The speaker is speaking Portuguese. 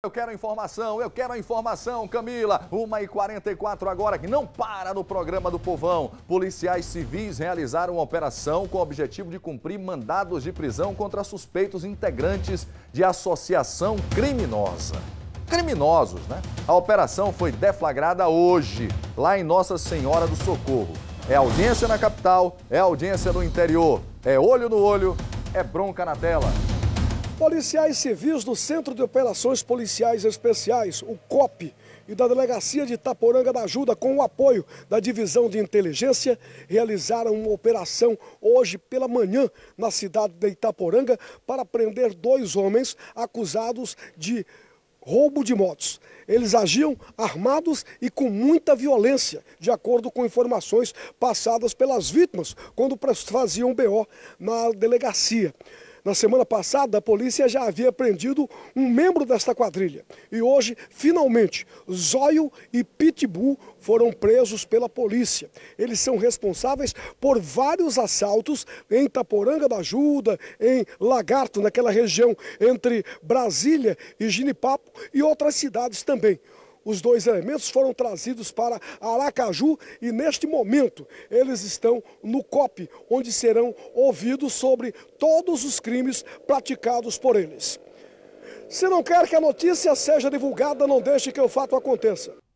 Eu quero a informação, eu quero a informação, Camila. 1h44 agora, que não para no programa do Povão. Policiais civis realizaram uma operação com o objetivo de cumprir mandados de prisão contra suspeitos integrantes de associação criminosa. Criminosos, né? A operação foi deflagrada hoje, lá em Nossa Senhora do Socorro. É audiência na capital, é audiência no interior, é olho no olho, é bronca na tela. Policiais civis do Centro de Operações Policiais Especiais, o COP, e da Delegacia de Itaporanga da Ajuda, com o apoio da Divisão de Inteligência, realizaram uma operação hoje pela manhã na cidade de Itaporanga para prender dois homens acusados de roubo de motos. Eles agiam armados e com muita violência, de acordo com informações passadas pelas vítimas quando faziam BO na delegacia. Na semana passada, a polícia já havia prendido um membro desta quadrilha. E hoje, finalmente, Zóio e Pitbull foram presos pela polícia. Eles são responsáveis por vários assaltos em Taporanga da Ajuda, em Lagarto, naquela região entre Brasília e Ginipapo e outras cidades também. Os dois elementos foram trazidos para Aracaju e neste momento eles estão no COP, onde serão ouvidos sobre todos os crimes praticados por eles. Se não quer que a notícia seja divulgada, não deixe que o fato aconteça.